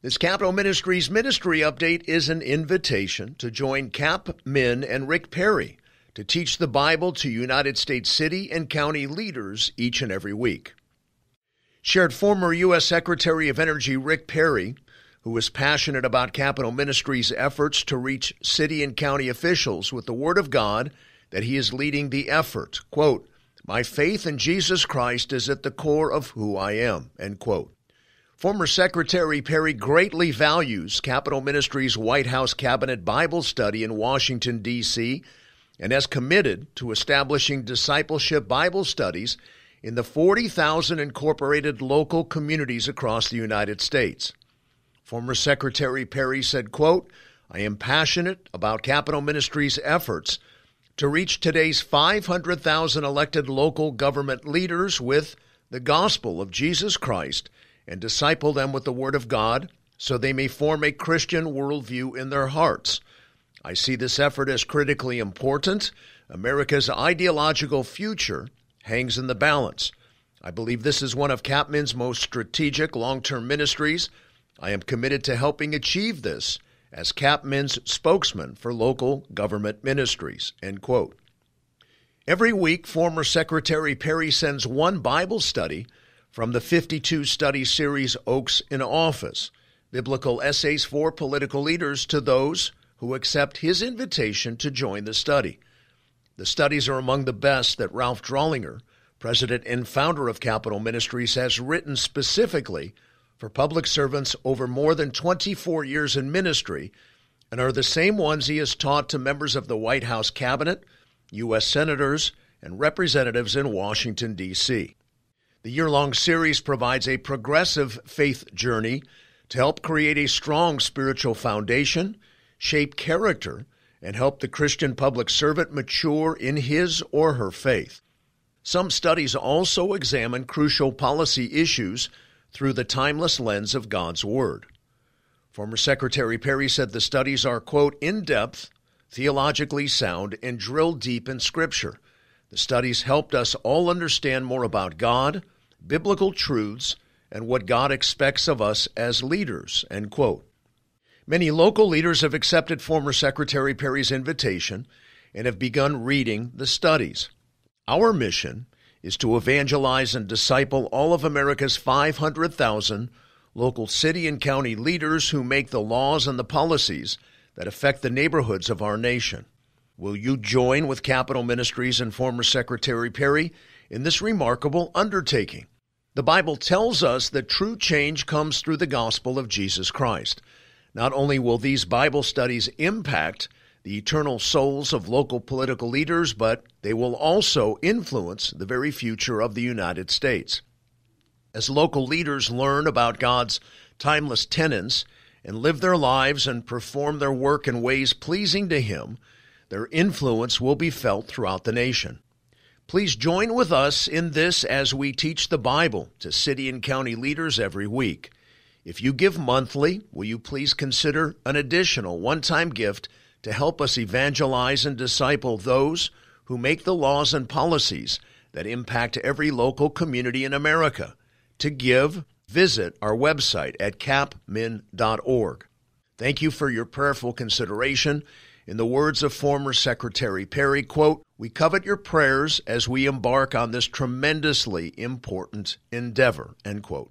This Capital Ministries ministry update is an invitation to join Cap Min and Rick Perry to teach the Bible to United States city and county leaders each and every week. Shared former U.S. Secretary of Energy Rick Perry, who is passionate about Capital Ministries' efforts to reach city and county officials with the Word of God, that he is leading the effort. Quote, My faith in Jesus Christ is at the core of who I am. End quote. Former Secretary Perry greatly values Capital Ministries' White House Cabinet Bible Study in Washington, D.C., and has committed to establishing discipleship Bible studies in the 40,000 incorporated local communities across the United States. Former Secretary Perry said, quote, I am passionate about Capital Ministries' efforts to reach today's 500,000 elected local government leaders with the gospel of Jesus Christ and disciple them with the Word of God, so they may form a Christian worldview in their hearts. I see this effort as critically important. America's ideological future hangs in the balance. I believe this is one of Capman's most strategic long term ministries. I am committed to helping achieve this as Capman's spokesman for local government ministries. End quote. Every week, former Secretary Perry sends one Bible study from the 52 study series Oaks in Office Biblical Essays for Political Leaders to those who accept his invitation to join the study. The studies are among the best that Ralph Drawlinger, president and founder of Capital Ministries, has written specifically for public servants over more than 24 years in ministry and are the same ones he has taught to members of the White House cabinet, U.S. senators, and representatives in Washington, D.C. The year long series provides a progressive faith journey to help create a strong spiritual foundation, shape character, and help the Christian public servant mature in his or her faith. Some studies also examine crucial policy issues through the timeless lens of God's Word. Former Secretary Perry said the studies are, quote, in depth, theologically sound, and drill deep in Scripture, the studies helped us all understand more about God, biblical truths, and what God expects of us as leaders. End quote. Many local leaders have accepted former Secretary Perry's invitation and have begun reading the studies. Our mission is to evangelize and disciple all of America's 500,000 local city and county leaders who make the laws and the policies that affect the neighborhoods of our nation. Will you join with Capital Ministries and former Secretary Perry in this remarkable undertaking? The Bible tells us that true change comes through the gospel of Jesus Christ. Not only will these Bible studies impact the eternal souls of local political leaders, but they will also influence the very future of the United States. As local leaders learn about God's timeless tenets and live their lives and perform their work in ways pleasing to Him, their influence will be felt throughout the nation. Please join with us in this as we teach the Bible to city and county leaders every week. If you give monthly, will you please consider an additional one time gift to help us evangelize and disciple those who make the laws and policies that impact every local community in America? To give, visit our website at capmin.org. Thank you for your prayerful consideration in the words of former Secretary Perry, quote, we covet your prayers as we embark on this tremendously important endeavor, end quote.